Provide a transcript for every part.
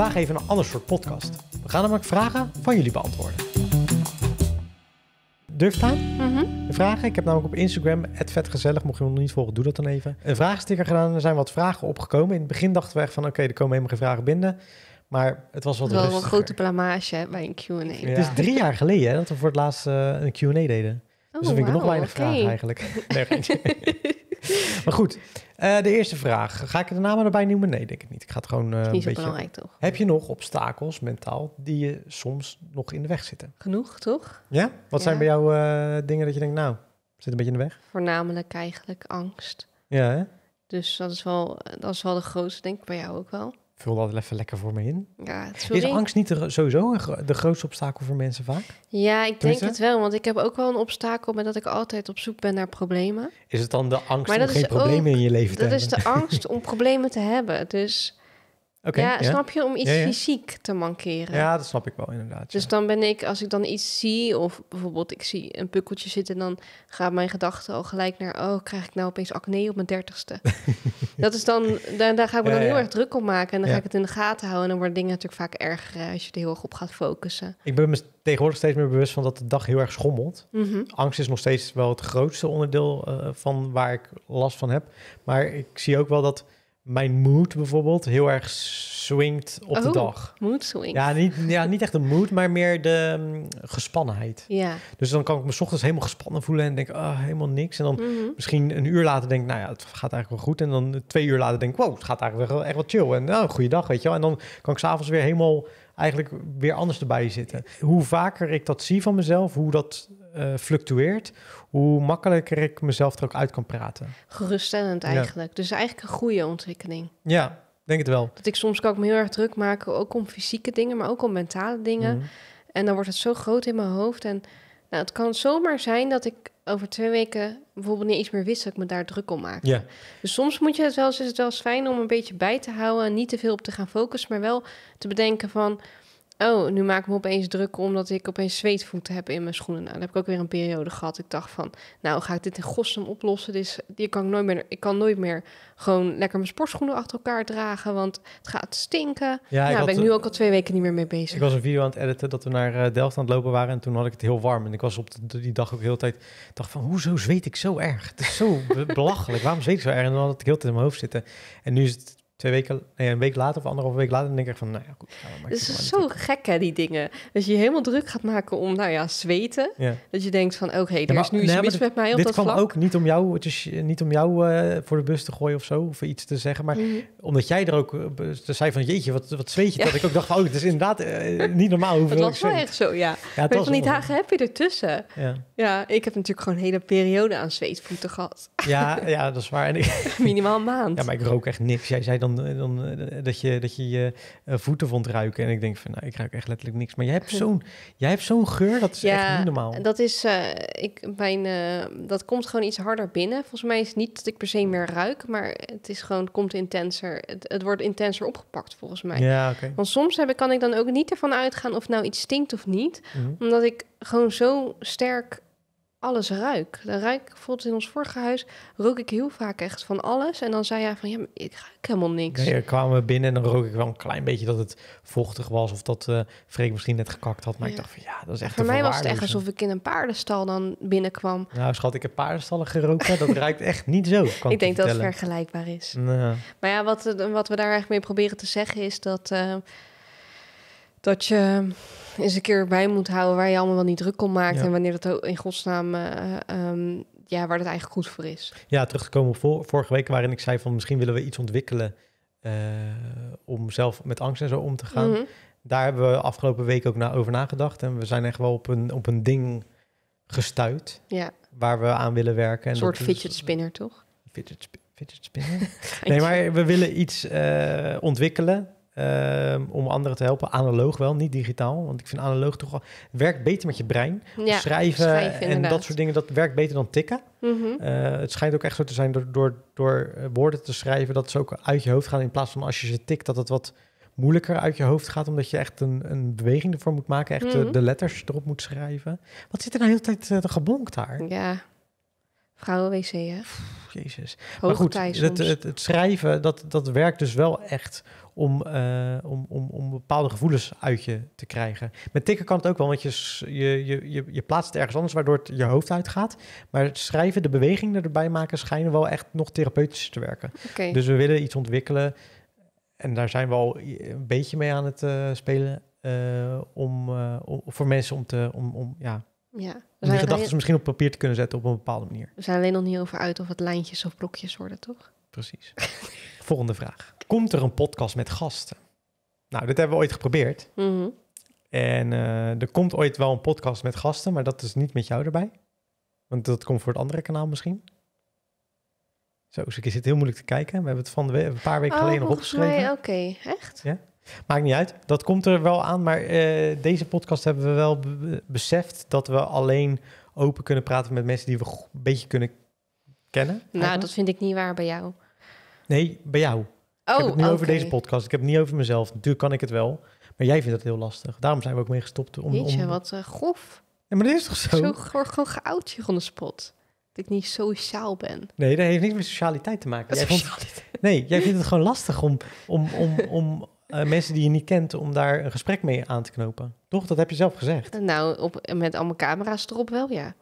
vandaag even een ander soort podcast. We gaan namelijk vragen van jullie beantwoorden. Durf aan? Mhm. Vragen? Ik heb namelijk op Instagram, vetgezellig, mocht je nog niet volgen, doe dat dan even. Een vraagsticker gedaan, er zijn wat vragen opgekomen. In het begin dachten we echt van, oké, okay, er komen helemaal geen vragen binnen. Maar het was wat wel een grote blamage bij een Q&A. Ja. Het is drie jaar geleden hè, dat we voor het laatst eh, een Q&A deden. Dus oh, dus dan vind ik nog weinig vragen eigenlijk. maar goed, eh, de eerste vraag. Ga ik de namen erbij noemen? Nee, denk ik niet. Ik ga het gewoon. Uh, is eh, beetje... belangrijk, toch? Heb je nog obstakels mentaal die je soms nog in de weg zitten? Genoeg, toch? Ja? Wat zijn bij jou eh, dingen dat je denkt, nou, zit een beetje in de weg? Voornamelijk eigenlijk angst. Ja, Dus dat is wel, dat is wel de grootste, denk ik, bij jou ook wel vul dat even lekker voor me in. Ja, Is angst niet sowieso de grootste obstakel voor mensen vaak? Ja, ik denk het wel, want ik heb ook wel een obstakel met dat ik altijd op zoek ben naar problemen. Is het dan de angst om geen problemen in je leven te hebben? Dat is de angst om problemen te hebben. Dus ja, snap je? Om iets fysiek te mankeren. Ja, dat snap ik wel inderdaad. Dus dan ben ik, als ik dan iets zie, of bijvoorbeeld ik zie een pukkeltje zitten, dan gaat mijn gedachte al gelijk naar, oh, krijg ik nou opeens acne op mijn dertigste? dat is dan, daar, daar ga ik me dan heel erg druk op maken en dan ga ik het in de gaten houden en dan worden dingen natuurlijk vaak erger als je er heel erg op gaat focussen. Ik ben me tegenwoordig steeds meer bewust van dat de dag heel erg schommelt. Mhm. Angst is nog steeds wel het grootste onderdeel eh, van waar ik last van heb. Maar ik zie ook wel dat mijn mood bijvoorbeeld heel erg swingt op de oh, dag. Mood swing. Ja niet, ja, niet echt de mood, maar meer de mm, gespannenheid. Ja. Dus dan kan ik me ochtends helemaal gespannen voelen en denk, oh, helemaal niks. En dan mhm. misschien een uur later denk ik, nou ja, het gaat eigenlijk wel goed. En dan twee uur later denk ik, wow, het gaat eigenlijk wel echt wel chill. En nou, goede dag, weet je wel. En dan kan ik s'avonds weer helemaal eigenlijk weer anders erbij zitten. Hoe vaker ik dat zie van mezelf, hoe dat eh, fluctueert, hoe makkelijker ik mezelf er ook uit kan praten. Geruststellend eigenlijk. Dus eigenlijk een goede ontwikkeling. Ja, denk het wel. Dat ik soms kan ik me heel erg druk maken, ook om fysieke dingen, maar ook om mentale dingen. Mhm. En dan wordt het zo groot in mijn hoofd en nou, het kan zomaar zijn dat ik over twee weken bijvoorbeeld niet eens meer wist dat ik me daar druk om maakte. Ja. Dus soms moet je het wel, is het wel eens fijn om een beetje bij te houden niet te veel op te gaan focussen, maar wel te bedenken van, oh, nu maak ik me opeens druk omdat ik opeens zweetvoeten heb in mijn schoenen. Nou, dan heb ik ook weer een periode gehad. Ik dacht van, nou ga ik dit in godsnaam oplossen? Dus die kan ik, nooit meer, ik kan nooit meer gewoon lekker mijn sportschoenen achter elkaar dragen, want het gaat stinken. Ja, nou, ben ik nu ook al twee weken niet meer mee bezig. Ik was een video aan het editen dat we naar eh, Delft aan het lopen waren en toen had ik het heel warm. En ik was op die dag ook heel hele tijd, dacht van, hoezo zweet ik zo erg? Het is zo belachelijk. Waarom zweet ik zo erg? En dan had ik heel tijd in mijn hoofd zitten. En nu is het twee weken, een week later of anderhalf week later, denk ik van, nou ja, goed. Dus het is zo gek, hè, die dingen. Dat je je helemaal druk gaat maken om, nou ja, zweten. Dat je denkt van, oké, okay, er is nu iets nee, mis met mij op dit dat kwam ook niet om jou, het is niet om jou eh, voor de bus te gooien of zo, of iets te zeggen, maar mhm. omdat jij er ook uh, zei van, jeetje, wat, wat zweet je, dat ik ook dacht van, oh, het is inderdaad eh, niet normaal hoeveel Dat was wel echt zo, ja. ja maar niet die heb je ertussen. Ja. ik heb natuurlijk gewoon een hele periode aan zweetvoeten gehad. Ja, ja, dat is waar. En ik, Minimaal maand. Ja, maar ik rook echt niks. Jij zei dan dan, eh, dan eh, dat je dat je, je eh, voeten vond ruiken. En ik denk van, nou, ik ruik echt letterlijk niks. Maar jij hebt zo'n, jij hebt zo'n geur, dat is ja, echt niet normaal. dat is, ik, mijn, dat komt gewoon iets harder binnen. Volgens mij is het niet dat ik per se meer ruik, maar het is gewoon, komt intenser. Het, wordt intenser opgepakt, volgens mij. Ja, Want soms heb ik, kan ik dan ook niet ervan uitgaan of nou iets stinkt of niet. Mhm. Omdat ik gewoon zo sterk alles ruik. Dan ruik bijvoorbeeld in ons vorige huis rook ik heel vaak echt van alles. En dan zei hij van ja, ik ruik helemaal niks. Nee, kwamen we binnen en dan rook ik wel een klein beetje dat het vochtig was. Of dat uh, Freek misschien net gekakt had. Maar ik dacht van ja, dat is echt. Voor mij was het echt alsof ik in een paardenstal dan binnenkwam. Nou, schat, ik heb paardenstallen geroken. dat ruikt echt niet zo. ik denk dat het vergelijkbaar is. Nou. Maar ja, wat, eh, wat we daar eigenlijk mee proberen te zeggen is dat, eh, dat je eens een keer bij moet houden waar je allemaal wel niet druk om maakt. En wanneer ook in godsnaam, eh, ehm, ja, waar het eigenlijk goed voor is. Ja, terug te komen op vorige week waarin ik zei van misschien willen we iets ontwikkelen eh, om zelf met angst en zo om te gaan. Mhm. Daar hebben we afgelopen week ook na, over nagedacht. En we zijn echt wel op een, op een ding gestuurd ja. waar we aan willen werken. En een soort fidget spinner, toch? Fidget, fidget spinner? nee, maar we willen iets eh, ontwikkelen Ehm, om anderen te helpen. Analoog wel, niet digitaal. Want ik vind analoog toch Werkt beter met je brein. Ja, schrijven, en dat soort dingen, dat werkt beter dan tikken. Mhm. Eh, het schijnt ook echt zo te zijn door, door, door eh, woorden te schrijven... dat ze ook uit je hoofd gaan. In plaats van als je ze tikt, dat het wat moeilijker uit je hoofd gaat. Omdat je echt een, een beweging ervoor moet maken. Echt de, mhm. letters erop moet schrijven. Wat zit er nou de hele tijd uh, daar? Ja, vrouwenwc hè? Jezus. Hoogtij maar goed, het, het, het, schrijven, dat, dat werkt dus wel echt om, eh, om, om, om bepaalde gevoelens uit je te krijgen. Met tikken kan het ook wel, want je, je, je, je plaatst het ergens anders waardoor het je hoofd uitgaat. Maar het schrijven, de bewegingen erbij maken, schijnen wel echt nog therapeutisch te werken. Dus we willen iets ontwikkelen. En daar zijn we al een beetje mee aan het eh, spelen. Eh, om, voor mensen om te. Om, om, ja, ja. die gedachten misschien op papier te kunnen zetten op een bepaalde manier. We zijn alleen nog niet over uit of het lijntjes of blokjes worden, toch? Precies. Volgende vraag. Komt er een podcast met gasten? Nou, dat hebben we ooit geprobeerd. Mhm. En eh, er komt ooit wel een podcast met gasten, maar dat is niet met jou erbij. Want dat komt voor het andere kanaal misschien. Zo, dus ik zit heel moeilijk te kijken. We hebben het van de een paar weken oh, geleden nog opgeschreven. Oké, echt? Ja. Maakt niet uit. Dat komt er wel aan. Maar eh, deze podcast hebben we wel beseft dat we alleen open kunnen praten met mensen die we een beetje kunnen kennen. Nou, dat vind ik niet waar bij jou. Nee, bij jou. Oh, ik heb oh, het nu over deze podcast. Ik heb het niet over mezelf. Natuurlijk dus kan ik het wel. Maar jij vindt het heel lastig. Daarom zijn we ook mee gestopt. Om, je om... wat eh, grof. Ja, maar dat is toch zo? Zo gewoon geout hier de spot. Dat ik niet sociaal ben. Nee, dat heeft niet met socialiteit te maken. Jij vond... Nee, jij vindt het gewoon lastig om, om, om, om eh, mensen die je niet kent... om daar een gesprek mee aan te knopen. Toch? Dat heb je zelf gezegd. Nou, op, met allemaal camera's erop wel, ja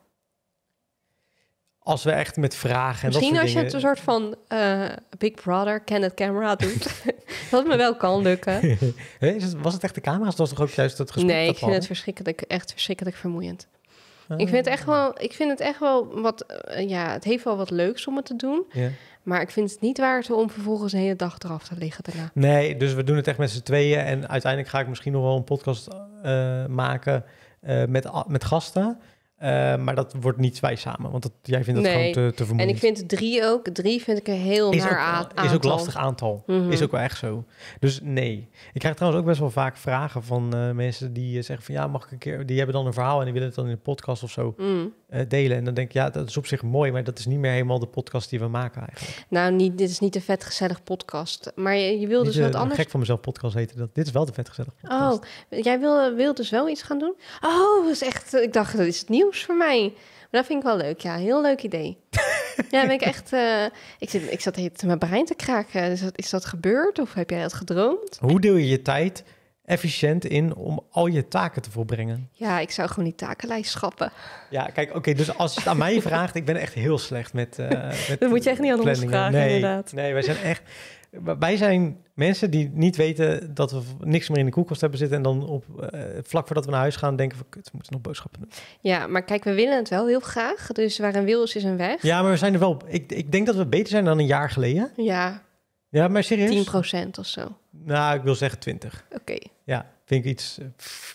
als we echt met vragen en Misschien als je het een soort van eh, Big Brother het camera doet. dat me wel kan lukken. was het echt de camera's? Dat was toch ook juist dat gesprek? Nee, ik vind het verschrikkelijk, echt verschrikkelijk vermoeiend. Ah. ik, vind het echt wel, ik vind het echt wel wat... Eh, ja, het heeft wel wat leuks om het te doen. Maar ik vind het niet waard om vervolgens de hele dag eraf te liggen daarna. Nee, dus we doen het echt met z'n tweeën. En uiteindelijk ga ik misschien nog wel een podcast eh, maken met, met gasten... Eh, maar dat wordt niet wij samen, want dat, jij vindt dat gewoon te, te vermoeiend. En ik vind drie ook, drie vind ik een heel is naar aantal. Is ook lastig aantal, mhm. is ook wel echt zo. Dus nee. Ik krijg trouwens ook best wel vaak vragen van eh, mensen die eh, zeggen van ja, mag ik een keer, die hebben dan een verhaal en die willen het dan in de podcast of zo. Mhm. Eh, delen. En dan denk ik, ja, dat is op zich mooi, maar dat is niet meer helemaal de podcast die we maken eigenlijk. Nou, niet, dit is niet de vetgezellig podcast. Maar je, je wil dus wat anders... gek van mezelf podcast heten. Dat, dit is wel de vetgezellig oh, podcast. Oh, jij wil, wil dus wel iets gaan doen? Oh, dat is echt... Ik dacht, dat is het nieuws voor mij. Maar dat vind ik wel leuk, ja. Heel leuk idee. ja, ben ik echt... Eh, ik, zit, ik zat mijn brein te kraken. Is dat, is dat gebeurd of heb jij dat gedroomd? Hoe deel je je tijd efficiënt in om al je taken te volbrengen? Ja, ik zou gewoon die takenlijst schappen. Ja, kijk, oké, dus als je het aan mij vraagt, ik ben echt heel slecht met. Uh, met dat moet je echt niet aan ons vragen, nee, inderdaad. Nee, wij zijn echt. Wij zijn mensen die niet weten dat we niks meer in de koelkast hebben zitten. En dan op, uh, vlak voordat we naar huis gaan denken van... Kut, we moeten nog boodschappen doen. Ja, maar kijk, we willen het wel heel graag. Dus waar een wil is, is een weg. Ja, maar we zijn er wel... Ik, ik denk dat we beter zijn dan een jaar geleden. Ja. Ja, maar serieus? 10% of zo. Nou, ik wil zeggen 20. Oké. Ja, vind ik iets eh,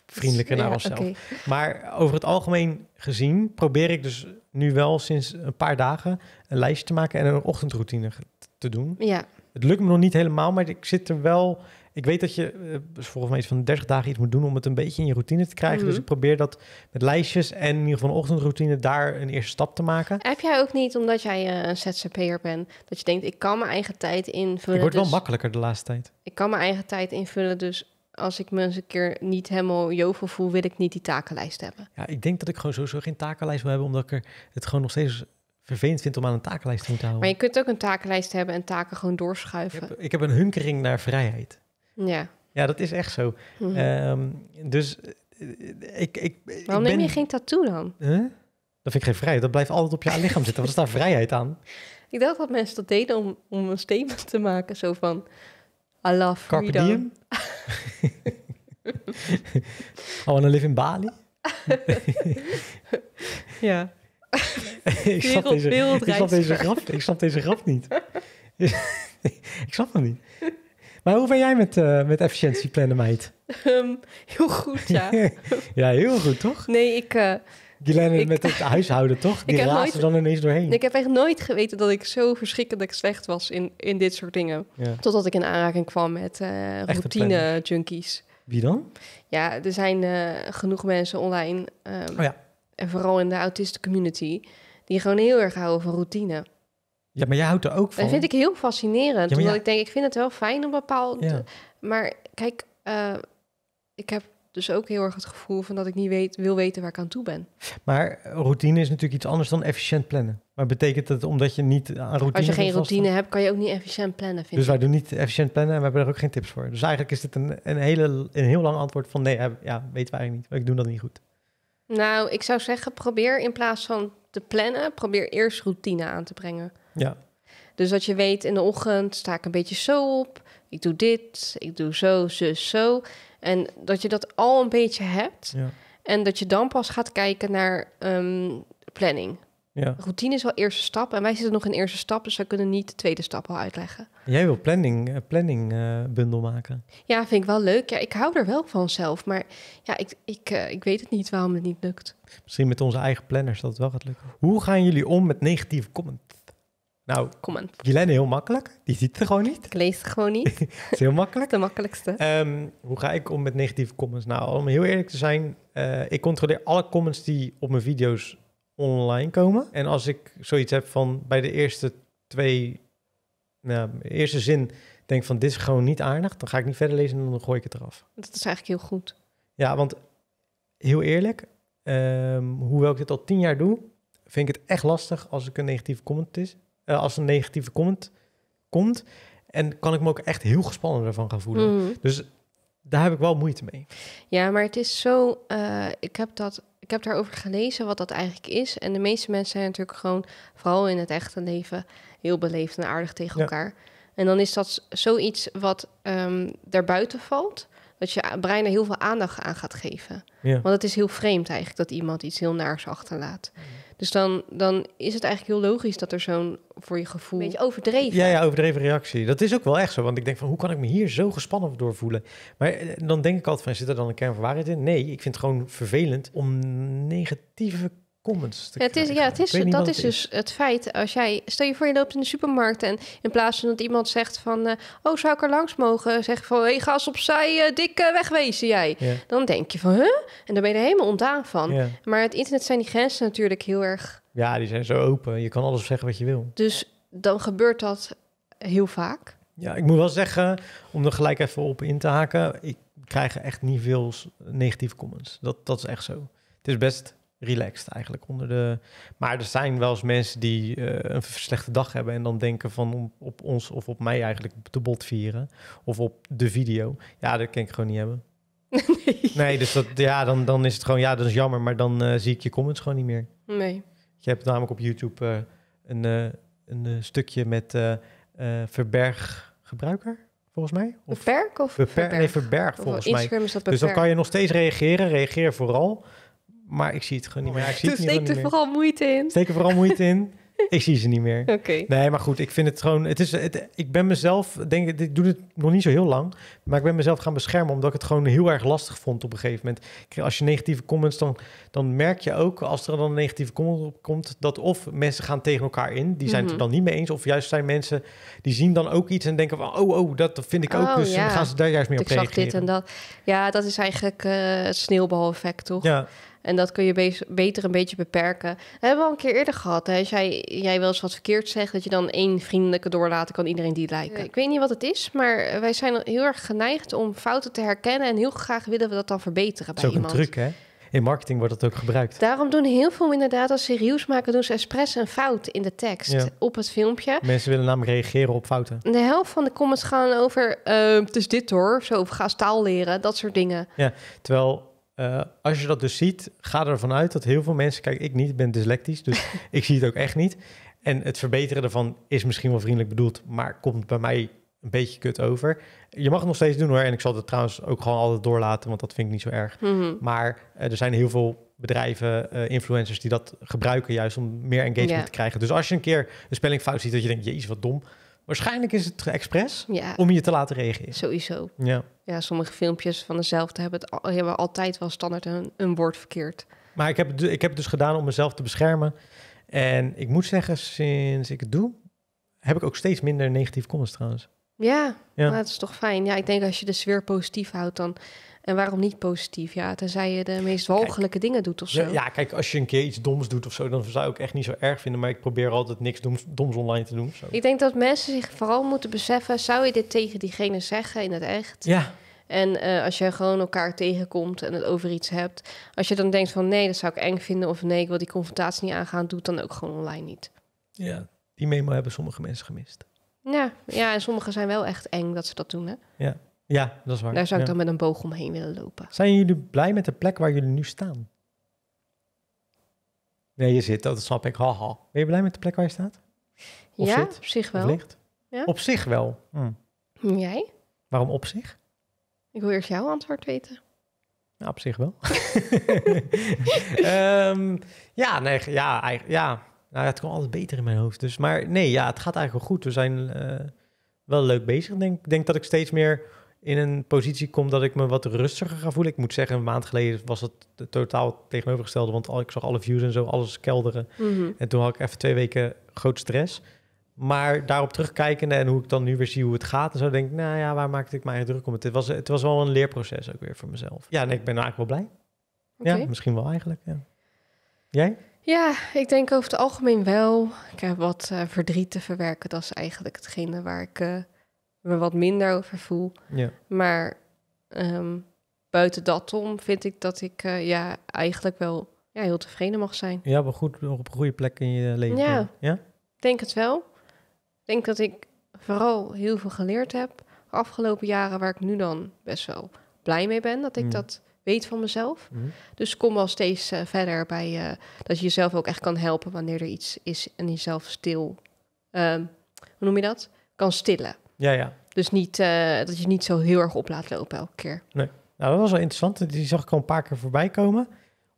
vriendelijker naar onszelf. Maar over het algemeen gezien probeer ik dus nu wel sinds een paar dagen een lijstje te maken en een ochtendroutine te doen. Ja. Het lukt me nog niet helemaal, maar ik zit er wel. Ik weet dat je eh, dus volgens mij iets van 30 dagen iets moet doen om het een beetje in je routine te krijgen. Dus mhm. ik probeer dat met lijstjes en in ieder geval een ochtendroutine daar een eerste stap te maken. Heb jij ook niet, omdat jij eh, een ZZP'er bent, dat je denkt ik kan mijn eigen tijd invullen. Het wordt wel dus makkelijker de laatste tijd. Ik kan mijn eigen tijd invullen, dus als ik me eens een keer niet helemaal jovel voel, wil ik niet die takenlijst hebben. Ja, ik denk dat ik gewoon sowieso geen takenlijst wil hebben, omdat ik er het gewoon nog steeds vervelend vind om aan een takenlijst te moeten houden. Maar je kunt ook een takenlijst hebben en taken gewoon doorschuiven. Ik heb, een hunkering naar vrijheid. Ja. Ja, dat is echt zo. Mhm. Ehm, dus eh, ik, ik, Waarom neem je geen tattoo dan? Huh? Dat vind ik geen vrijheid. Dat blijft altijd op je lichaam zitten. Wat is daar vrijheid aan? Ik dacht dat mensen dat deden om, om een statement te maken. Zo van, I love freedom. I want to live in Bali. ja. ik, snap deze, ik, snap deze grap, ik snap deze grap niet. ik snap hem niet. Maar hoe ben jij met, uh, met efficiëntieplannen, meid? Ehm, heel goed, ja. ja, heel goed, toch? Nee, ik, eh, die lijnen met het huishouden, toch? Die razen er dan ineens doorheen. Ik heb echt nooit geweten dat ik zo verschrikkelijk slecht was in, in dit soort dingen. Totdat ik in aanraking kwam met uh, eh, routine-junkies. Wie dan? Ja, er zijn eh, genoeg mensen online. Ehm, oh ja. En vooral in de autisten community. Die gewoon heel erg houden van routine. Ja, maar jij houdt er ook van. Dat vind ik heel fascinerend. omdat ik denk, ik vind het wel fijn om bepaald... Maar kijk, eh, ik heb dus ook heel erg het gevoel van dat ik niet weet, wil weten waar ik aan toe ben. Maar routine is natuurlijk iets anders dan efficiënt plannen. Maar betekent dat omdat je niet aan routine... Als je geen routine hebt, kan je ook niet efficiënt plannen, vind Dus wij doen niet efficiënt plannen en we hebben er ook geen tips voor. Dus eigenlijk is dit een, een, hele, een heel lang antwoord van nee, ja, weten wij eigenlijk niet. Ik doe dat niet goed. Nou, ik zou zeggen, probeer in plaats van te plannen, probeer eerst routine aan te brengen. Ja. Dus dat je weet, in de ochtend sta ik een beetje zo op, ik doe dit, ik doe zo, zus, zo. En dat je dat al een beetje hebt. En dat je dan pas gaat kijken naar ehm, planning. Ja. Routine is wel eerste stap. En wij zitten nog in eerste stap, dus wij kunnen niet de tweede stap al uitleggen. Jij wil planning, eh, planning eh, bundel maken. Ja, vind ik wel leuk. Ja, ik hou er wel van zelf. Maar ja, ik, ik, eh, ik weet het niet waarom het niet lukt. Misschien met onze eigen planners dat het wel gaat lukken. Hoe gaan jullie om met negatieve comments? Nou, Comment. Jilene heel makkelijk. Die ziet ze gewoon niet. Ik lees ze gewoon niet. Het is heel makkelijk. De makkelijkste. Ehm, hoe ga ik om met negatieve comments? Nou, om heel eerlijk te zijn, eh, ik controleer alle comments die op mijn video's online komen. En als ik zoiets heb van bij de eerste twee, nou, eerste zin denk van dit is gewoon niet aardig, dan ga ik niet verder lezen en dan gooi ik het eraf. Dat is eigenlijk heel goed. Ja, want heel eerlijk, ehm, hoewel ik dit al tien jaar doe, vind ik het echt lastig als ik een negatieve comment is eh, als een negatieve comment komt. En kan ik me ook echt heel gespannen ervan gaan voelen. Mhm. Dus daar heb ik wel moeite mee. Ja, maar het is zo. Eh, ik heb dat. Ik heb daarover gelezen wat dat eigenlijk is. En de meeste mensen zijn natuurlijk gewoon, vooral in het echte leven, heel beleefd en aardig tegen elkaar. En dan is dat zoiets wat ehm, daarbuiten valt. Dat je brein er heel veel aandacht aan gaat geven. Want het is heel vreemd eigenlijk dat iemand iets heel naars achterlaat. Dus dan, dan is het eigenlijk heel logisch dat er zo'n voor je gevoel. een Beetje overdreven. Ja, ja, overdreven reactie. Dat is ook wel echt zo. Want ik denk van hoe kan ik me hier zo gespannen door voelen? Maar eh, dan denk ik altijd van zit er dan een kern van waarheid in? Nee, ik vind het gewoon vervelend om negatieve comments ja, het is, Ja, het is, dat is, dus het feit. Als jij, stel je voor je loopt in de supermarkt en in plaats van dat iemand zegt van... Eh, oh, zou ik er langs mogen? Zeg van, hey, ga eens opzij, uh, eh, dikke eh, wegwezen jij. Dan denk je van, huh? En dan ben je er helemaal ontdaan van. Maar het internet zijn die grenzen natuurlijk heel erg... Ja, die zijn zo open. Je kan alles zeggen wat je wil. Dus dan gebeurt dat heel vaak. Ja, ik moet wel zeggen, om er gelijk even op in te haken... ik krijg echt niet veel negatieve comments. Dat, dat is echt zo. Het is best relaxed eigenlijk. Onder de... Maar er zijn wel eens mensen die eh, een slechte dag hebben en dan denken van om op ons of op mij eigenlijk te bot vieren. Of op de video. Ja, dat kan ik gewoon niet hebben. Nee, dus dat, ja, dan, dan is het gewoon, ja, dat is jammer, maar dan eh, zie ik je comments gewoon niet meer. Nee. Je hebt namelijk op YouTube eh, een, een stukje met verberg gebruiker volgens mij. Of of Verberg? Nee, verberg volgens mij. Is dat Dus dan kan je nog steeds reageren. Reageer vooral. Maar ik zie het gewoon niet meer. Ik zie het het steek er vooral moeite in. Steek vooral moeite in. Ik zie ze niet meer. Oké. Nee, maar goed, ik vind het gewoon. Het is, ik ben mezelf, denk ik, ik doe het nog niet zo heel lang. Maar ik ben mezelf gaan beschermen omdat ik het gewoon heel erg lastig vond op een gegeven moment. Als je negatieve comments, dan, dan merk je ook als er dan een negatieve comment op komt. dat of mensen gaan tegen elkaar in, die zijn het er mhm. dan niet mee eens. Of juist zijn mensen die zien dan ook iets en denken van: oh, oh, dat vind ik ook. Oh, dus ja. dan gaan ze daar juist mee op ik reageren. Zag dit en dat. Ja, dat is eigenlijk uh, het sneeuwbaleffect, toch? Ja. En dat kun je beter een beetje beperken. We hebben we al een keer eerder gehad. Hè? Als jij, jij wel eens wat verkeerd zegt, dat je dan één vriendelijke doorlaten kan iedereen die lijken. Ik weet niet wat het is, maar eh, wij zijn heel erg geneigd om fouten te herkennen. En heel graag willen we dat dan verbeteren bij iemand. Dat is ook een truc, hè? In marketing wordt dat ook gebruikt. Daarom doen heel veel inderdaad als serieus maken, doen ze expres een fout in de tekst op het filmpje. Mensen willen namelijk reageren op fouten. De helft van de comments gaan over, uh, het is dit hoor, zo, of ga taal leren, dat soort dingen. Ja, terwijl eh, als je dat dus ziet, ga ervan uit dat heel veel mensen, kijk, ik niet, ben dyslectisch, dus ik zie het ook echt niet. En het verbeteren ervan is misschien wel vriendelijk bedoeld, maar komt bij mij een beetje kut over. Je mag het nog steeds doen hoor. En ik zal het trouwens ook gewoon altijd doorlaten, want dat vind ik niet zo erg. Mhm. Maar eh, er zijn heel veel bedrijven, eh, influencers die dat gebruiken juist om meer engagement te krijgen. Dus als je een keer een spelling fout ziet dat je denkt, is wat dom. Waarschijnlijk is het expres om je te laten reageren. Sowieso. Ja. ja, sommige filmpjes van dezelfde hebben, het altijd wel standaard een, woord verkeerd. Maar ik heb, het, ik heb het dus gedaan om mezelf te beschermen. En ik moet zeggen, sinds ik het doe, heb ik ook steeds minder negatieve comments trouwens. Ja, ja. dat is toch fijn. Ja, ik denk als je de sfeer positief houdt, dan en waarom niet positief? Ja, tenzij je de meest walgelijke dingen doet of zo. Ja, kijk, als je een keer iets doms doet of zo, dan zou ik echt niet zo erg vinden. Maar ik probeer altijd niks doms, doms online te doen. Ik denk dat mensen zich vooral moeten beseffen, zou je dit tegen diegene zeggen in het echt? Ja. En eh, als je gewoon elkaar tegenkomt en het over iets hebt, als je dan denkt van nee, dat zou ik eng vinden of nee, ik wil die confrontatie niet aangaan, doe het dan ook gewoon online niet. Ja, die memo hebben sommige mensen gemist. Ja, ja en sommigen zijn wel echt eng dat ze dat doen, hè? Ja. Ja, dat is waar. Daar zou ik dan met een boog omheen willen lopen. Zijn jullie blij met de plek waar jullie nu staan? Nee, je zit, dat snap ik. Haha. Ben je blij met de plek waar je staat? ja, op zich wel. Ja. Op zich wel. Hm. Jij? Waarom op zich? Ik wil eerst jouw antwoord weten. Nou, op zich wel. Ehm, ja, nee, ja, ja. Nou, het kon altijd beter in mijn hoofd. Dus, maar nee, ja, het gaat eigenlijk wel goed. We zijn eh, wel leuk bezig. Ik denk, denk dat ik steeds meer in een positie kom dat ik me wat rustiger ga voelen. Ik moet zeggen, een maand geleden was het totaal tegenovergestelde, want ik zag alle views en zo, alles kelderen. Mhm. En toen had ik even twee weken groot stress. Maar daarop terugkijkende en hoe ik dan nu weer zie hoe het gaat en zo, denk ik, nou ja, waar maakte ik mij eigenlijk druk om? Het was, het was wel een leerproces ook weer voor mezelf. Ja, en ik ben eigenlijk wel blij. Ja, misschien wel eigenlijk, Jij? Ja, ik denk over het algemeen wel. Ik heb wat eh, verdriet te verwerken. Dat is eigenlijk hetgene waar ik... Eh, me wat minder over Ja. Maar ehm, buiten dat om vind ik dat ik eh, ja, eigenlijk wel ja, heel tevreden mag zijn. Ja, maar goed, op een goede plek in je leven. Ja, denk het wel. Ik denk dat ik vooral heel veel geleerd heb afgelopen jaren, waar ik nu dan best wel blij mee ben dat ik mm. dat weet van mezelf. Mm. Dus kom wel steeds eh, verder bij uh, dat je jezelf ook echt kan helpen wanneer er iets is en jezelf stil, ehm, hoe noem je dat? Kan stillen. Ja, ja. Dus niet, eh, dat je niet zo heel erg op laat lopen elke keer. Nee. Nou, dat was wel interessant. Die zag ik al een paar keer voorbij komen.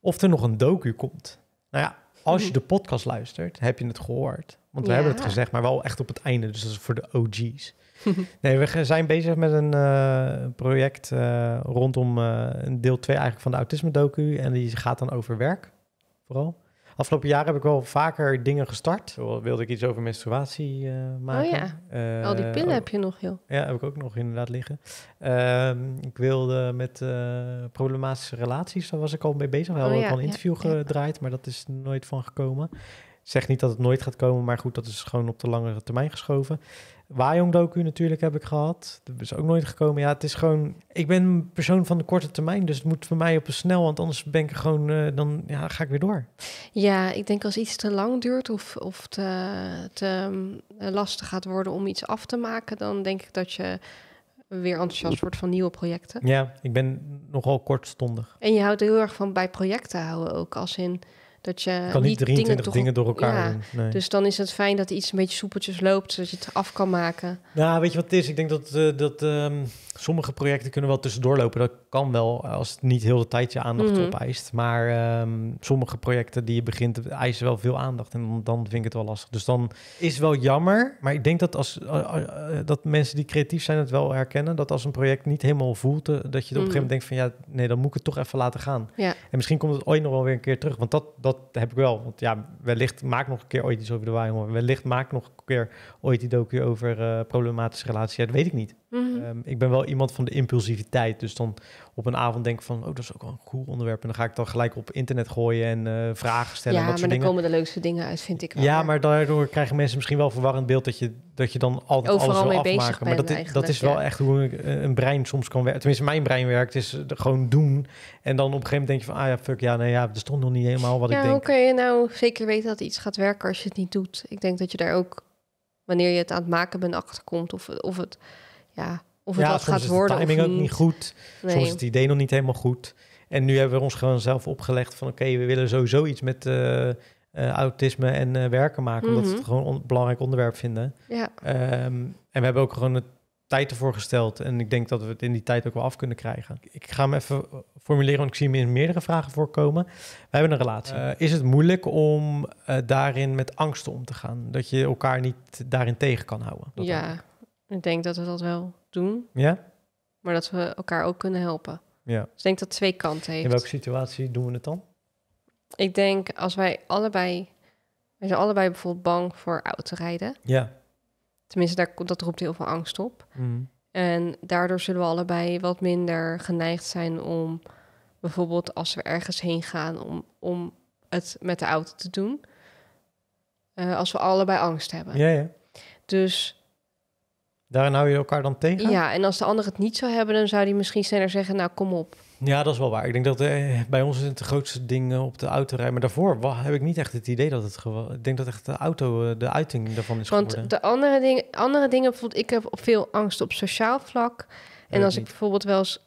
Of er nog een docu komt. Nou ja, als je mhm. de podcast luistert, heb je het gehoord. Want we hebben het gezegd, maar wel echt op het einde. Dus dat is voor de OG's. nee, we zijn bezig met een eh, project eh, rondom een deel 2 eigenlijk van de autisme docu. En die gaat dan over werk, vooral. Afgelopen jaar heb ik wel vaker dingen gestart. Zo wilde ik iets over menstruatie eh, maken. Oh ja, al die eh, pillen oh. heb je nog, heel. Ja, heb ik ook nog inderdaad liggen. Ehm, ik wilde met eh, problematische relaties, daar was ik al mee bezig. We oh hadden oh, ja, al een interview gedraaid, maar dat is nooit van gekomen. zeg niet dat het nooit gaat komen, maar goed, dat is gewoon op de langere termijn geschoven. Wajong-docu natuurlijk heb ik gehad. Dat is ook nooit gekomen. Ja, het is gewoon... Ik ben een persoon van de korte termijn, dus het moet voor mij op een snel... want anders ben ik gewoon... Eh, dan ja, ga ik weer door. Ja, ik denk als iets te lang duurt of, of te, mm, lastig gaat worden om iets af te maken... dan denk ik dat je weer enthousiast wordt van nieuwe projecten. Ja, ik ben nogal kortstondig. En je houdt heel erg van bij projecten houden ook, als in... Dat je kan niet 23 dingen, door elkaar doen. Dus dan is het fijn dat iets een beetje soepeltjes loopt, zodat je het af kan maken. Nou, weet je wat het is? Ik denk dat, eh, dat ehm, sommige projecten kunnen wel tussendoor lopen. Dat kan wel, als het niet heel de tijd je aandacht mm -hmm. opeist. Maar ehm, sommige projecten die je begint, eisen wel veel aandacht. En dan, vind ik het wel lastig. Dus dan is wel jammer. Maar ik denk dat, als, eh, eh, dat mensen die creatief zijn het wel herkennen. Dat als een project niet helemaal voelt, dat je op een gegeven mhm. moment denkt van... ja, nee, dan moet ik het toch even laten gaan. Ja. En misschien komt het ooit nog wel weer een keer terug. Want dat dat heb ik wel. Want ja, wellicht maak nog een keer ooit iets over de waaien. Wellicht maak nog een keer ooit die docu over eh, problematische relaties. Ja, dat weet ik niet. Mhm. Ehm, ik ben wel iemand van de impulsiviteit. Dus dan op een avond denk ik van, oh, dat is ook wel een cool onderwerp. En dan ga ik dan gelijk op internet gooien en eh, vragen stellen. Ja, en dat maar dan komen de leukste dingen uit, vind ik wel. Ja, maar daardoor krijgen mensen misschien wel verwarrend beeld dat je, dat je dan altijd alles wil afmaken. maar dat, is, dat is wel echt hoe een, eh, een, brein soms kan werken. Tenminste, mijn brein werkt, is eh, gewoon doen. En dan op een gegeven moment denk je van, ah ja, fuck, ja, nou ja, dat stond nog niet helemaal wat ik denk. Ja, hoe kun je nou zeker weten dat iets gaat werken als je het niet doet? Ik denk dat je daar ook, wanneer je het aan het maken bent, achterkomt of, of het ja, of het gaat is worden. De timing ook niet goed. Soms is het idee nog niet helemaal goed. En nu hebben we ons gewoon zelf opgelegd van oké, we willen sowieso iets met eh, eh, autisme en eh, werken maken. Omdat we het mhm. gewoon een belangrijk onderwerp vinden. Ja. Ehm, en we hebben ook gewoon de tijd ervoor gesteld. En ik denk dat we het in die tijd ook wel af kunnen krijgen. Ik ga hem even formuleren, want ik zie hem in meerdere vragen voorkomen. We hebben een relatie. is het moeilijk om daarin met angsten om te gaan? Dat je elkaar niet daarin tegen kan houden? Dat ja. Ik denk dat we dat wel doen. Ja? Maar dat we elkaar ook kunnen helpen. Ja. Dus ik denk dat het twee kanten heeft. In welke situatie doen we het dan? Ik denk als wij allebei... Wij zijn allebei bijvoorbeeld bang voor auto rijden. Ja. Tenminste, daar, dat roept heel veel angst op. Mm. En daardoor zullen we allebei wat minder geneigd zijn om... bijvoorbeeld als we ergens heen gaan om, om het met de auto te doen... Eh, als we allebei angst hebben. Ja, ja. Dus Daarin hou je elkaar dan tegen? Ja, en als de ander het niet zou hebben, dan zou die misschien sneller zeggen, nou kom op. Ja, dat is wel waar. Ik denk dat eh, bij ons is het grootste ding eh, op de auto rijden. Maar daarvoor wat, heb ik niet echt het idee dat het gewoon... Ik denk dat echt de auto eh, de uiting daarvan is Want de andere, dingen, andere dingen, bijvoorbeeld ik heb veel angst op sociaal vlak. En eh, als ik bijvoorbeeld wel eens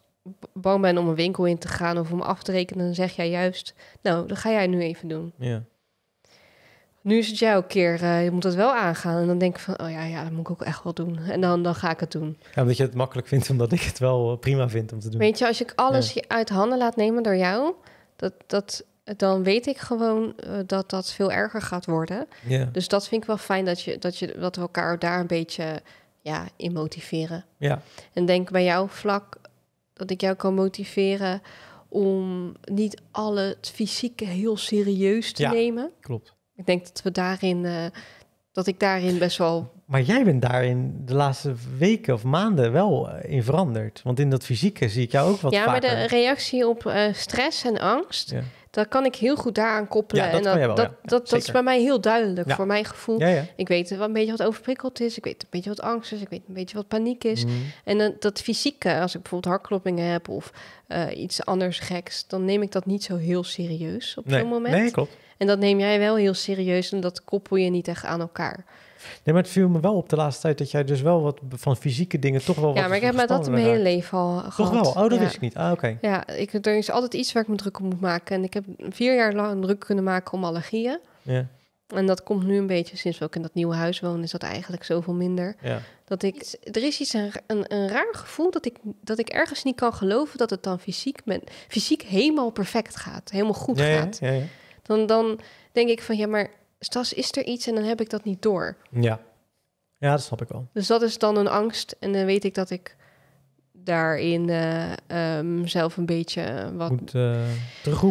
bang ben om een winkel in te gaan of om af te rekenen, dan zeg jij juist, nou, dat ga jij nu even doen. Ja. Nu is het jouw keer, eh, je moet dat wel aangaan. En dan denk ik van, oh ja, ja, dat moet ik ook echt wel doen. En dan, dan ga ik het doen. Ja, omdat je het makkelijk vindt, omdat ik het wel eh, prima vind om te doen. Weet je, als ik alles ja. uit handen laat nemen door jou, dat, dat, dan weet ik gewoon eh, dat dat veel erger gaat worden. Ja. Dus dat vind ik wel fijn dat, je, dat, je, dat we elkaar daar een beetje ja, in motiveren. Ja. En denk bij jouw vlak dat ik jou kan motiveren om niet alle het fysieke heel serieus te ja, nemen. Klopt. Ik denk dat we daarin, eh, dat ik daarin best wel. Maar jij bent daarin de laatste weken of maanden wel eh, in veranderd. Want in dat fysieke zie ik jou ook wat. Ja, maar de reactie op eh, stress en angst. Ja dat kan ik heel goed daaraan koppelen. dat en dat, dat, dat, is bij mij heel duidelijk voor mijn gevoel. Ik weet een beetje wat overprikkeld is. Ik weet een beetje wat angst is. Ik weet een beetje wat paniek is. Mm. En dan, dat fysieke, als ik bijvoorbeeld hartkloppingen heb of eh, iets anders geks, dan neem ik dat niet zo heel serieus op nee. zo'n moment. Nee, klopt. En dat neem jij wel heel serieus en dat koppel je niet echt aan elkaar. Nee, maar het viel me wel op de laatste tijd dat jij dus wel wat van fysieke dingen toch wel. Ja, maar ik heb met dat mijn hele leven al gehad. Toch wel? Oh, dat wist ik niet. Ah, oké. Ja, ik, er is altijd iets waar ik me druk om moet maken. En ik heb vier jaar lang druk kunnen maken om allergieën. Ja. En dat komt nu een beetje, sinds we ook in dat nieuwe huis wonen, is dat eigenlijk zoveel minder. Ja. Dat ik, er is iets, een, een, raar gevoel dat ik, dat ik ergens niet kan geloven dat het dan fysiek, met fysiek helemaal perfect gaat. Helemaal goed ja, gaat. Ja, dan, dan denk ik van, ja, maar Stas, is er iets en dan heb ik dat niet door. Ja. Ja, dat snap ik wel. Dus dat is dan een angst. En dan weet ik dat ik daarin uh, eh, eh, zelf een beetje eh, wat moet, uh,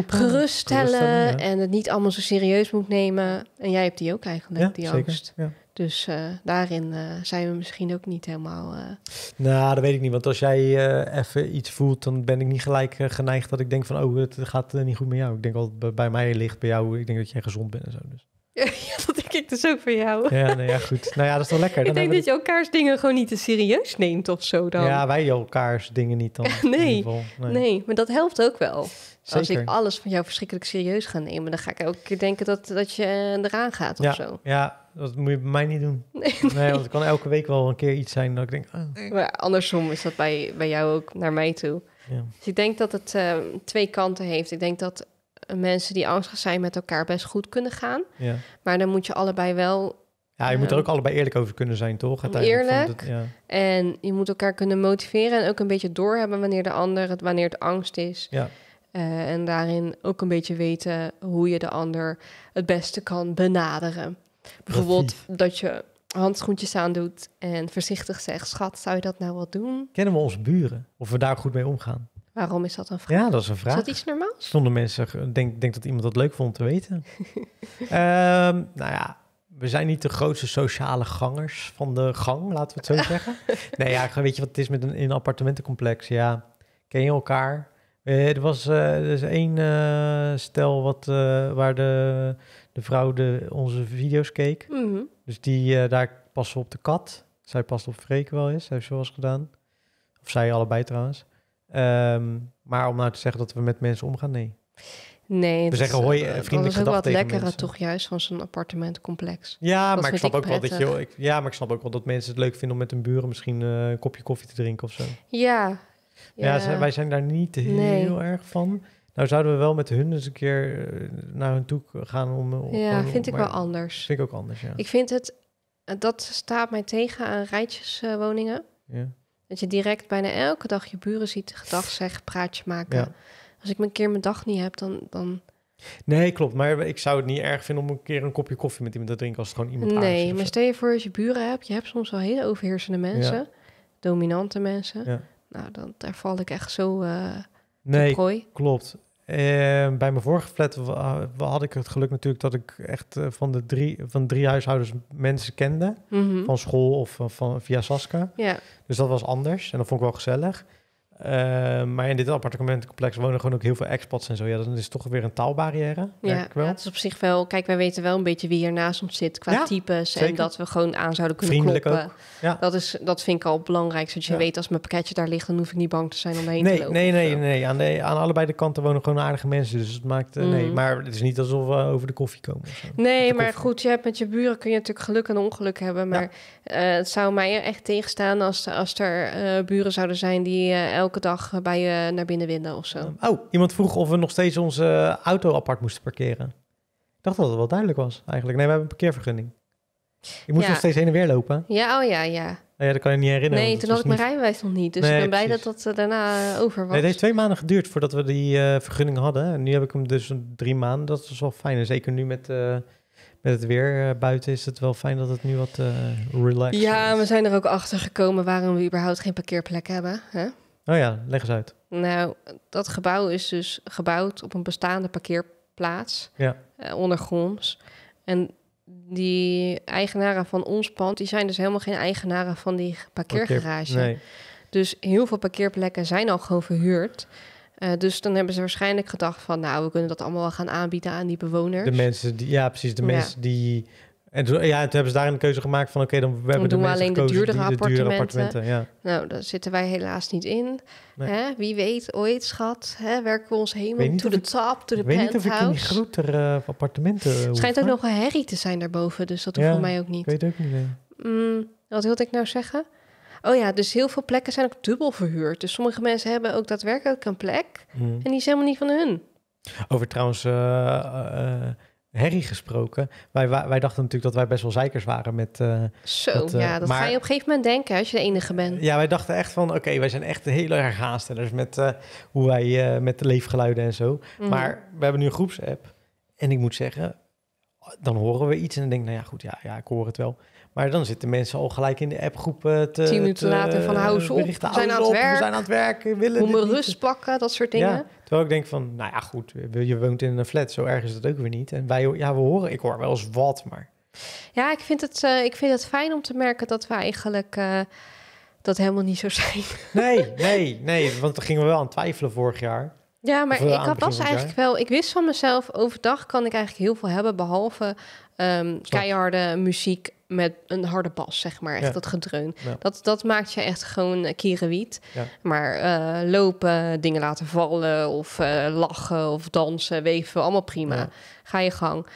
geruststellen. En het niet allemaal zo serieus moet nemen. En jij hebt die ook eigenlijk, die angst. Ja. Dus daarin zijn we misschien ook niet helemaal. Nou, dat weet ik niet. Want als jij even iets voelt, dan ben ik niet gelijk geneigd dat ik denk van oh, het gaat niet goed met jou. Ik denk altijd bij mij ligt bij jou. Ik denk dat jij gezond bent en zo. Dus. Ja, dat denk ik dus ook voor jou. Ja, nou ja, goed. Nou ja, dat is wel lekker. Dan ik denk dat je elkaars dingen gewoon niet te serieus neemt of zo dan. Ja, wij elkaars dingen niet dan. nee, nee, nee. maar dat helpt ook wel. Als ik alles van jou verschrikkelijk serieus ga nemen, dan ga ik elke keer denken dat, dat je eh, eraan gaat of ja, zo. Ja, dat moet je bij mij niet doen. Nee, nee. want het kan elke week wel een keer iets zijn dat ik denk... Oh. Maar andersom is dat bij, bij jou ook naar mij toe. Ja. Dus ik denk dat het ehm, twee kanten heeft. Ik denk dat mensen die angstig zijn met elkaar best goed kunnen gaan. Ja. Maar dan moet je allebei wel. Ja, je moet er ehm, ook allebei eerlijk over kunnen zijn, toch? Eerlijk. Het, En je moet elkaar kunnen motiveren en ook een beetje doorhebben wanneer de ander het, wanneer het angst is. Ja. Eh, en daarin ook een beetje weten hoe je de ander het beste kan benaderen. Bijvoorbeeld dat je handschoentjes aandoet en voorzichtig zegt: Schat, zou je dat nou wel doen? Kennen we onze buren? Of we daar goed mee omgaan? Waarom is dat een vraag? Ja, dat is een vraag. Is dat iets normaals? Stonden mensen, eh, denk, denk dat iemand dat leuk vond te weten. Ehm, nou ja, we zijn niet de grootste sociale gangers van de gang, laten we het zo zeggen. nee, ja, weet je wat het is met een, in appartementencomplex? Ja, ken je elkaar? Eh, er was uh, er is één uh, stel wat, waar de, de vrouw de, onze video's keek. Mhm. Dus die, daar passen op de kat. Zij past op Freek wel eens, heeft ze wel eens gedaan. Of zij allebei trouwens. Ehm, maar om nou te zeggen dat we met mensen omgaan, nee. Nee. We zeggen hoi, vriendelijk eh, eh, Dat is ook wat lekker, toch juist van zo'n appartementcomplex. Ja, maar ik snap ook wel dat je... ja, maar ik snap ook wel dat mensen het leuk vinden om met hun buren misschien eh, een kopje koffie te drinken of zo. Ja. Ja, wij zijn daar niet heel, erg van. Nou zouden we wel met hun eens een keer naar hun toe gaan om... om ja, vind ik wel anders. Vind ik ook anders, ja. Ik vind het... Dat staat mij tegen aan rijtjeswoningen. ja. Dat je direct bijna elke dag je buren ziet, gedag zeggen, praatje maken. Als ik een keer mijn dag niet heb, dan, dan... Nee, klopt. Maar ik zou het niet erg vinden om een keer een kopje koffie met iemand te drinken als het gewoon iemand Nee, maar stel je voor als je buren hebt, je hebt soms wel hele overheersende mensen, dominante mensen. Nou, dan, daar val ik echt zo uh, nee, klopt. Ehm, bij mijn vorige flat had ik het geluk natuurlijk dat ik echt eh, van de drie, van drie huishoudens mensen kende. Mhm. Van school of eh, van, via Saska. Dus dat was anders en dat vond ik wel gezellig. Ehm, maar in dit appartementencomplex wonen gewoon ook heel veel expats en zo. Ja, dan is het toch weer een taalbarrière. Ja, wel. ja, het is op zich wel... Kijk, wij weten wel een beetje wie hier naast ons zit qua types. En dat we gewoon aan zouden kunnen Vriendelijk Ook. Ja. Dat, is, dat vind ik al belangrijk. Zodat je weet, als mijn pakketje daar ligt... dan hoef ik niet bang te zijn om mee te lopen. Nee, nee, nee. Aan, de, aan allebei de kanten wonen gewoon aardige mensen. Dus het maakt... Eh, nee, mhm. maar het is niet alsof we over de koffie komen. Nee, maar goed, je hebt met je buren kun je natuurlijk geluk en ongeluk hebben. Maar eh, het zou mij echt tegenstaan als, als er eh, buren zouden zijn die elke elke dag eh, bij je naar binnen winden of zo. Oh, iemand vroeg of we nog steeds onze eh, auto apart moesten parkeren. Ik dacht dat het wel duidelijk was eigenlijk. Nee, we hebben een parkeervergunning. Ik moest nog steeds heen en weer lopen. Ja, oh ja, ja. Nou ja, dat kan je niet herinneren. Nee, toen had ik mijn rijbewijs nog niet. Dus ik ben blij dat dat eh, daarna over was. Nee, het heeft twee maanden geduurd voordat we die vergunning hadden. En nu heb ik hem dus drie maanden. Dat is wel fijn. En zeker nu met, met het weer buiten is het wel fijn dat het nu wat relaxed ja, Ja, we zijn er ook achter gekomen waarom we überhaupt geen parkeerplek hebben. Hè? Oh ja, leg eens uit. Nou, dat gebouw is dus gebouwd op een bestaande parkeerplaats ja. eh, ondergronds. En die eigenaren van ons pand, die zijn dus helemaal geen eigenaren van die parkeergarage. Parkeer, Dus heel veel parkeerplekken zijn al gewoon verhuurd. Eh, dus dan hebben ze waarschijnlijk gedacht van, nou, we kunnen dat allemaal wel gaan aanbieden aan die bewoners. De mensen die, ja, precies, de mensen die en toen, ja, toen hebben ze daarin de keuze gemaakt van... oké, dan we hebben doen alleen de duurdere, duurdere, appartementen. Ja. Nou, daar zitten wij helaas niet in. Hè? Wie weet, ooit, schat, hè? werken we ons helemaal to de top, to de penthouse. weet niet of ik grotere eh, appartementen Het schijnt ook nog een herrie te zijn daarboven, dus dat hoeft voor mij ook niet. Ik weet ook niet, mm, Wat wilde ik nou zeggen? Oh ja, dus heel veel plekken zijn ook dubbel verhuurd. Dus sommige mensen hebben ook daadwerkelijk een plek... Mm. en die is helemaal niet van hun. Over trouwens... Eh, eh, herrie gesproken. Wij, wij, dachten natuurlijk dat wij best wel zeikers waren met... Eh, zo, dat, eh, ja, dat ga je op een gegeven moment denken als je de enige bent. Ja, wij dachten echt van, oké, wij zijn echt heel erg haastellers met eh, hoe wij met de leefgeluiden en zo. Mhm. Maar we hebben nu een groepsapp en ik moet zeggen, dan horen we iets en dan denk nou ja, goed, ja, ja ik hoor het wel. Maar dan zitten mensen al gelijk in de appgroep eh, te... Tien minuten te, later van hou eh, op, zijn, aan het werk. we zijn aan het werk. Willen Om rust pakken, dat soort dingen. terwijl ik denk van, nou ja goed, je woont in een flat, zo erg is dat ook weer niet. En wij, ja we horen, ik hoor wel eens wat, maar... Ja, ik vind het, eh, ik vind het fijn om te merken dat we eigenlijk... dat helemaal niet zo zijn. Nee, nee, nee. Want daar gingen we wel aan twijfelen vorig jaar. Ja, maar ik had was eigenlijk wel. Ik wist van mezelf, overdag kan ik eigenlijk heel veel hebben, behalve um, keiharde muziek met een harde bas, zeg maar. Echt dat gedreun. Dat, dat maakt je echt gewoon eh, kierenwiet. Maar eh, lopen, dingen laten vallen of eh, lachen of dansen, weven, allemaal prima. Ga je gang.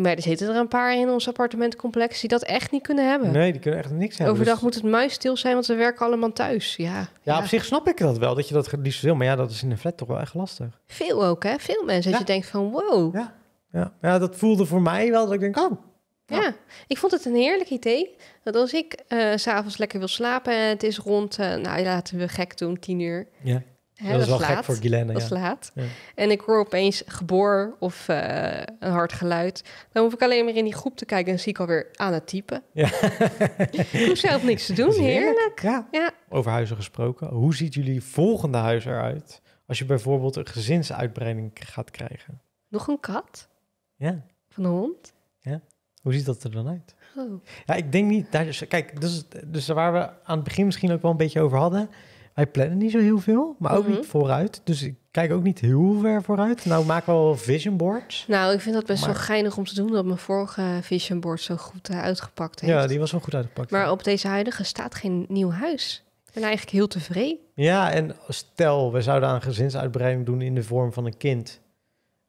Maar er zitten er een paar in ons appartementcomplex die dat echt niet kunnen hebben. Nee, die kunnen echt niks hebben. Overdag dus- moet het muisstil zijn, want ze werken allemaal thuis. Ja, ja, op zich snap ik dat wel, dat je dat liefst wil. Maar ja, dat is in een flat toch wel echt lastig. Veel ook, hè? Veel mensen. Dat je denkt van, wow. Ja. Ja. ja, dat voelde voor mij wel dat ik denk, oh, ja. ik vond het een heerlijk idee. Dat als ik s eh, s'avonds lekker wil slapen en het is rond, uh, nou laten we gek doen, tien uur. Ja. dat, is wel laat. gek voor Guylaine. Dat ja. is laat. Ja. En ik hoor opeens geboor of eh, een hard geluid. Dan hoef ik alleen maar in die groep te kijken en zie ik alweer aan het typen. Ja. ik hoef zelf niks te doen. Heerlijk. Ja. Over huizen gesproken. Hoe ziet jullie volgende huis eruit als je bijvoorbeeld een gezinsuitbreiding gaat krijgen? Nog een kat? Ja. Van een hond? Ja. Hoe ziet dat er dan uit? Oh. Ja, ik denk niet. Daar kijk, dus, dus waar we aan het begin misschien ook wel een beetje over hadden. Wij plannen niet zo heel veel, maar ook niet mhm. vooruit. Dus ik kijk ook niet heel ver vooruit. Nou, maken we wel vision boards. Nou, ik vind dat best wel geinig om te doen dat mijn vorige vision board zo goed eh, uitgepakt heeft. Ja, die was wel goed uitgepakt. Maar op deze huidige staat geen nieuw huis. Ik ben eigenlijk heel tevreden. Ja, en stel, we zouden aan gezinsuitbreiding doen in de vorm van een kind.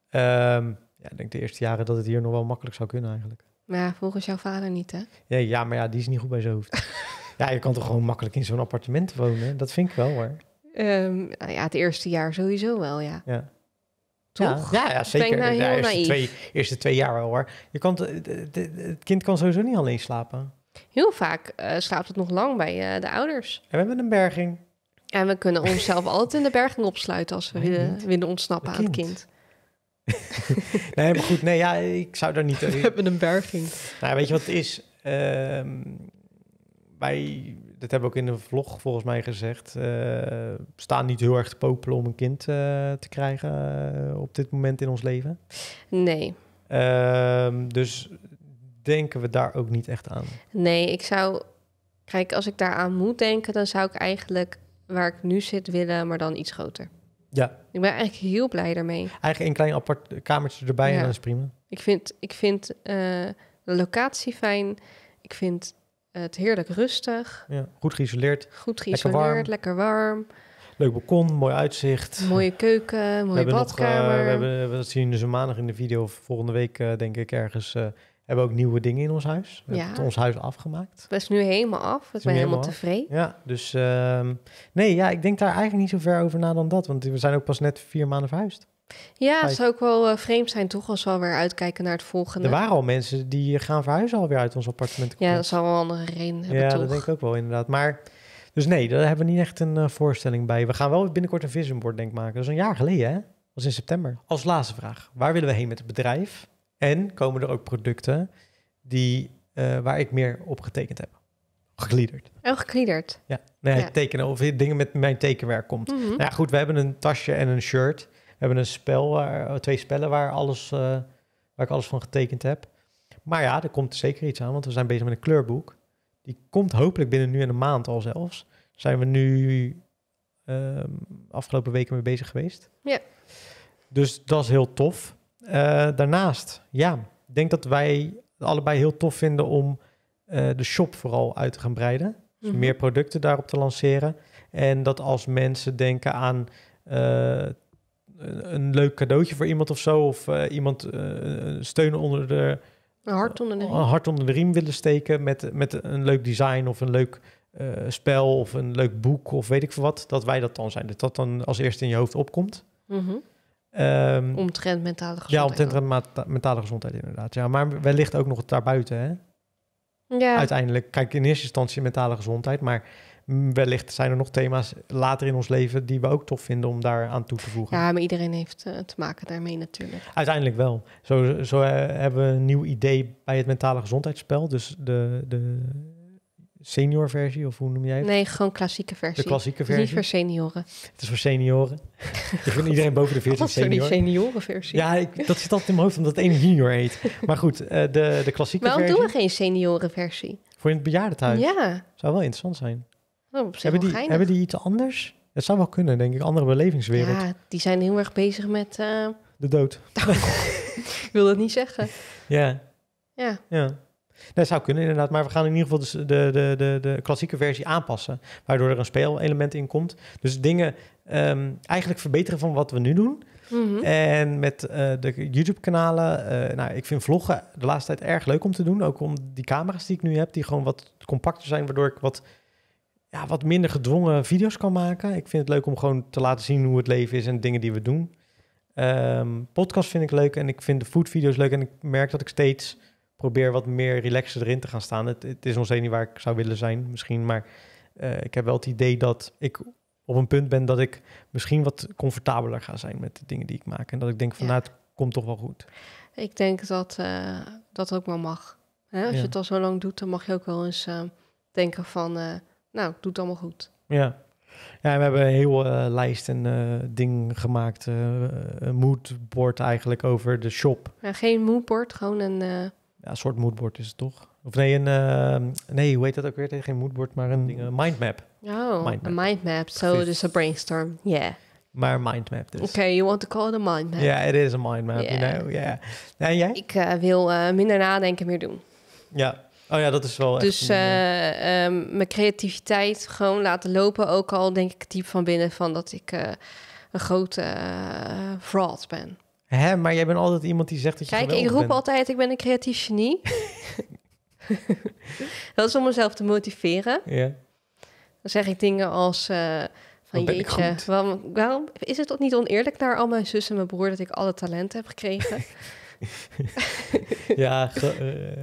Ehm, ja, ik denk de eerste jaren dat het hier nog wel makkelijk zou kunnen eigenlijk. Ja, volgens jouw vader niet, hè? Ja, ja maar ja, die is niet goed bij zijn hoofd. ja, je kan toch gewoon makkelijk in zo'n appartement wonen? Dat vind ik wel, hoor. Ehm, nou ja, het eerste jaar sowieso wel, ja. ja. Toch? Ja, ja zeker. Nou ja, eerste, twee, eerste twee jaar wel, hoor. Je kan het kind kan sowieso niet alleen slapen. Heel vaak eh, slaapt het nog lang bij eh, de ouders. En we hebben een berging. En we kunnen onszelf altijd in de berging opsluiten als we willen, ontsnappen aan het kind. nee, maar goed, nee, ja, ik zou daar niet... We hebben een berging. Nou, weet je wat het is? Ehm, wij, dat hebben we ook in een vlog volgens mij gezegd, uh, staan niet heel erg te popelen om een kind eh, te krijgen eh, op dit moment in ons leven. Nee. Ehm, dus denken we daar ook niet echt aan? Nee, ik zou, kijk, als ik daaraan moet denken, dan zou ik eigenlijk waar ik nu zit willen, maar dan iets groter. Ja. Ik ben eigenlijk heel blij daarmee. Eigenlijk een klein apart kamertje erbij en dan is prima. Ik vind, ik vind eh, de locatie fijn. Ik vind het heerlijk rustig. Ja, goed geïsoleerd. Goed geïsoleerd, lekker warm. Leuk balkon, mooi uitzicht. Mooie keuken, mooie eh, badkamer. we, hebben, we zien dus maandag in de video, of volgende week eh, denk ik ergens hebben ook nieuwe dingen in ons huis. We ja. ons huis afgemaakt. Het is nu helemaal af. Ik zijn helemaal, helemaal tevreden. Ja, dus ehm, nee, ja, ik denk daar eigenlijk niet zo ver over na dan dat. Want we zijn ook pas net vier maanden verhuisd. Ja, het zou ook wel eh, vreemd zijn, toch, als we alweer uitkijken naar het volgende. Er waren al mensen die gaan verhuizen alweer uit ons appartement. Ja, dat zal wel andere reden hebben, Ja, toch? dat denk ik ook wel, inderdaad. Maar, dus nee, daar hebben we niet echt een eh, voorstelling bij. We gaan wel binnenkort een vision denk ik, maken. Dat is een jaar geleden, hè? Dat was in september. Als laatste vraag, waar willen we heen met het bedrijf? En komen er ook producten die, eh, waar ik meer op getekend heb. Gegliederd. Oh, gegliederd. Ja, nee, nou tekenen of dingen met mijn tekenwerk komt. Mhm. Nou ja, goed, we hebben een tasje en een shirt. We hebben een spel, waar, eh, twee spellen waar, alles, eh, waar ik alles van getekend heb. Maar ja, er komt zeker iets aan, want we zijn bezig met een kleurboek. Die komt hopelijk binnen nu en een maand al zelfs. Zijn we nu um, afgelopen weken mee bezig geweest. Ja. Dus dat is heel tof. Eh, daarnaast, ja, ik denk dat wij allebei heel tof vinden om eh, de shop vooral uit te gaan breiden. Dus mhm. meer producten daarop te lanceren. En dat als mensen denken aan eh, een leuk cadeautje voor iemand of zo. Of iemand uh, steunen onder de... Een hart onder de riem. hart onder de riem willen steken met, met een leuk design of een leuk spel of een leuk boek of weet ik veel wat. Dat wij dat dan zijn. Dat dat dan als eerste in je hoofd opkomt. Mhm. Um, omtrent mentale gezondheid. Ja, omtrent mentale gezondheid inderdaad. Ja, maar wellicht ook nog het daarbuiten, hè? Ja. Uiteindelijk, kijk, in eerste instantie mentale gezondheid, maar wellicht zijn er nog thema's later in ons leven die we ook tof vinden om daar aan toe te voegen. Ja, maar iedereen heeft uh, te maken daarmee natuurlijk. Uiteindelijk wel. Zo, zo eh, hebben we een nieuw idee bij het mentale gezondheidsspel. Dus de, de senior versie, of hoe noem jij het? Nee, gewoon klassieke versie. De klassieke versie? Niet voor senioren. Het is voor senioren. ik vind iedereen boven de 14 senior. Wat senioren versie? Ja, ik, dat zit altijd in mijn hoofd, omdat het ene junior heet. Maar goed, eh, de, de klassieke Waarom versie... doen we geen senioren versie? Voor in het bejaardentehuis? Ja. Zou wel interessant zijn. Oh, hebben, die, hebben die iets anders? Het zou wel kunnen, denk ik. Andere belevingswereld. Ja, die zijn heel erg bezig met... Eh, de dood. ik wil dat niet zeggen. Ja. Ja. Ja. Dat zou kunnen inderdaad, maar we gaan in ieder geval dus de, de, de, de klassieke versie aanpassen, waardoor er een speelelement in komt. Dus dingen ehm, eigenlijk verbeteren van wat we nu doen. Mhm. En met eh, de YouTube-kanalen, eh, nou, ik vind vloggen de laatste tijd erg leuk om te doen. Ook om die camera's die ik nu heb, die gewoon wat compacter zijn, waardoor ik wat, ja, wat minder gedwongen video's kan maken. Ik vind het leuk om gewoon te laten zien hoe het leven is en dingen die we doen. Ehm, podcast vind ik leuk en ik vind de food video's leuk en ik merk dat ik steeds probeer wat meer relaxer erin te gaan staan. Het, het is nog steeds niet waar ik zou willen zijn, misschien. Maar eh, ik heb wel het idee dat ik op een punt ben dat ik misschien wat comfortabeler ga zijn met de dingen die ik maak. En dat ik denk van, nou, het komt toch wel goed. Ik denk dat eh, dat ook wel mag. Hè? Als je het al zo lang doet, dan mag je ook wel eens ehm, denken van, eh, nou, doet doe het allemaal goed. Ja. Ja, we hebben een hele lijst en ding gemaakt, een moodboard eigenlijk over de shop. Ja, geen moodboard, gewoon een ja, een soort moodboard is het toch? Of nee, een, eh, nee, hoe heet dat ook weer? Geen moodboard, maar een, mindmap. Oh, mindmap. een mindmap. So, dus een brainstorm. Ja. Yeah. Maar mindmap dus. Oké, okay, you want to call it a mindmap. Ja, yeah, it is a mindmap, yeah. you know. Yeah. Nou, en jij? Ik eh, wil eh, minder nadenken, meer doen. Ja. Oh ja, dat is wel Dus ehm, mijn creativiteit gewoon laten lopen. Ook al denk ik diep van binnen van dat ik een grote fraud ben. Hè, maar jij bent altijd iemand die zegt dat je Kijk, ik roep altijd, ik ben een creatief genie. dat is om mezelf te motiveren. Ja. Dan zeg ik dingen als... Eh, van jeetje, waarom, waarom, is het toch niet oneerlijk naar al mijn zus en mijn broer... dat ik alle talenten heb gekregen? ja,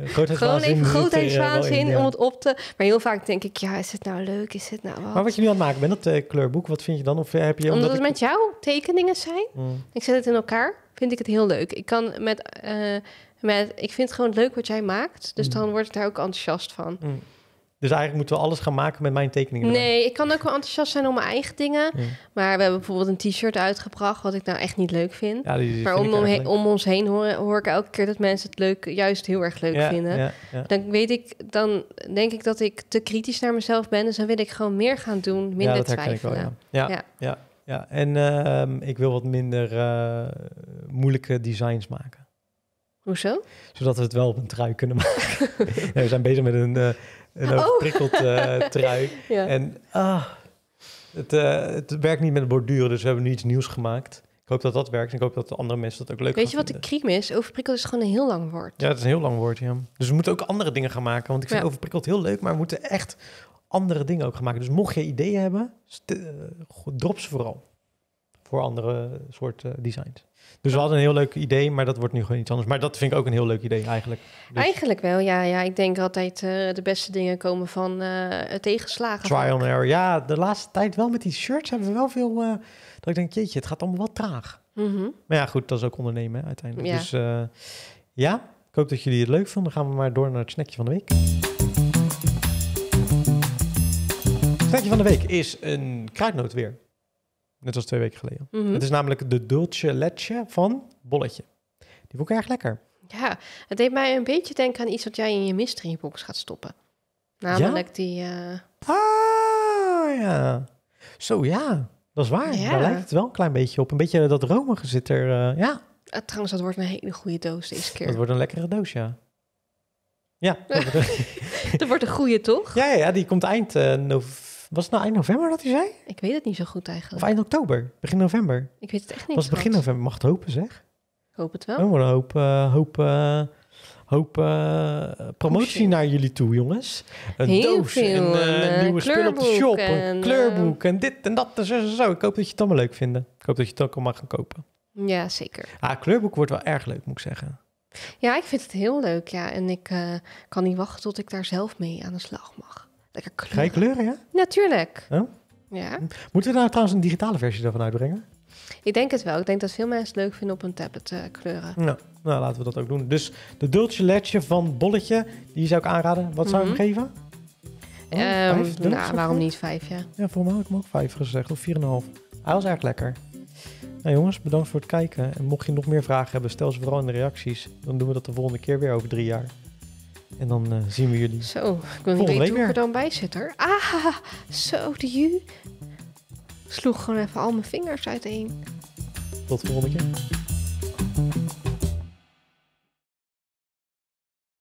gro uh, Gewoon even grootheidswaanzin eh, om het op te... Maar heel vaak denk ik, ja, is het nou leuk? Is het nou Maar wat je nu aan het maken bent, dat eh, kleurboek, wat vind je dan? Of heb je... Omdat, het met jou tekeningen zijn. Mm. Ik zet het in elkaar, vind ik het heel leuk. Ik kan met... met ik vind het gewoon leuk wat jij maakt. Dus mm. dan word ik daar ook enthousiast van. Mm. Dus eigenlijk moeten we alles gaan maken met mijn tekeningen. Nee, ik kan ook wel enthousiast zijn om mijn eigen dingen. Maar we hebben bijvoorbeeld een t-shirt uitgebracht, wat ik nou echt niet leuk vind. Ja, die, maar om, om, ons heen hoor, ik elke keer dat mensen het leuk, juist heel erg leuk vinden. Dan weet ik, dan denk ik dat ik te kritisch naar mezelf ben. Dus dan wil ik gewoon meer gaan doen, minder ja, dat twijfelen. Ik ja. Ja, ja. en ehm, ik wil wat minder eh, moeilijke designs maken. Hoezo? Zodat we het wel op een trui kunnen maken. we zijn bezig met een, eh, een oh. overprikkeld eh, trui. En ah, het, eh, het werkt niet met de borduren, dus we hebben nu iets nieuws gemaakt. Ik hoop dat dat werkt en ik hoop dat de andere mensen dat ook leuk Weet je wat vinden. de kriem is? Overprikkeld is gewoon een heel lang woord. Ja, het is een heel lang woord, ja. Dus we moeten ook andere dingen gaan maken. Want ik vind overprikkeld heel leuk, maar we moeten echt andere dingen ook gaan maken. Dus mocht je ideeën hebben, eh, drop ze vooral voor andere soorten eh, designs. Dus we hadden een heel leuk idee, maar dat wordt nu gewoon iets anders. Maar dat vind ik ook een heel leuk idee eigenlijk. Dus eigenlijk wel, ja. ja. Ik denk altijd uh, de beste dingen komen van eh, het tegenslagen. Trial and error. Ja, de laatste tijd wel met die shirts hebben we wel veel... dat ik denk, jeetje, het gaat allemaal wat traag. Mhm. Maar ja, goed, dat is ook ondernemen uiteindelijk. Ja. Dus ja, ik hoop dat jullie het leuk vonden. Dan gaan we maar door naar het snackje van de week. Het snackje van de week is een kruidnoot weer. Net als twee weken geleden. Mhm. Het is namelijk de Dulce Letje van Bolletje. Die vond ik erg lekker. Ja, het deed mij een beetje denken aan iets wat jij in je mysterybox gaat stoppen. Namelijk die... Eh, ah, ja. Zo, ja. Dat is waar. Ja. Daar lijkt het wel een klein beetje op. Een beetje dat Rome zit er, eh, ja. Uh, trouwens, dat wordt een hele goede doos deze keer. Dat wordt een lekkere doos, ja. Ja. Dat, wordt een goede, toch? Ja, ja, die komt eind november was het nou eind november dat hij zei? Ik weet het niet zo goed eigenlijk. Of eind oktober, begin november. Ik weet het echt niet. Was het begin november? Mag het hopen zeg. Ik hoop het wel. We hebben een hoop, eh, hoop, eh, hoop eh, promotie naar jullie toe, jongens. Een Heel doos, veel, een nieuwe spullen op de shop, een kleurboek en dit en dat en zo, zo. Ik hoop dat je het allemaal leuk vindt. Ik hoop dat je het ook allemaal gaan kopen. Ja, zeker. Ah, kleurboek wordt wel erg leuk, moet ik zeggen. Ja, ik vind het heel leuk, ja. En ik kan niet wachten tot ik daar zelf mee aan de slag mag. Lekker kleuren. ja? Natuurlijk. Oh? Ja. Hm. Moeten we daar trouwens een digitale versie daarvan uitbrengen? Ik denk het wel. Ik denk dat veel mensen het leuk vinden op een tablet te eh, kleuren. Nou, nou, laten we dat ook doen. Dus de Dulce Letje van Bolletje, die zou ik aanraden. Wat zou je hem mhm. geven? Ehm, oh, vijf, nou, waarom niet vijf, ja. Ja, voor mij had ik hem ook vijf gezegd, of vier en een half. Hij was erg lekker. Nou jongens, bedankt voor het kijken. En mocht je nog meer vragen hebben, stel ze vooral in de reacties. Dan doen we dat de volgende keer weer over drie jaar. En dan eh, zien we jullie. Zo, ik wil niet weten hoe ik er dan bij zit hoor. Ah, zo, de Sloeg gewoon even al mijn vingers uiteen. Tot de volgende keer.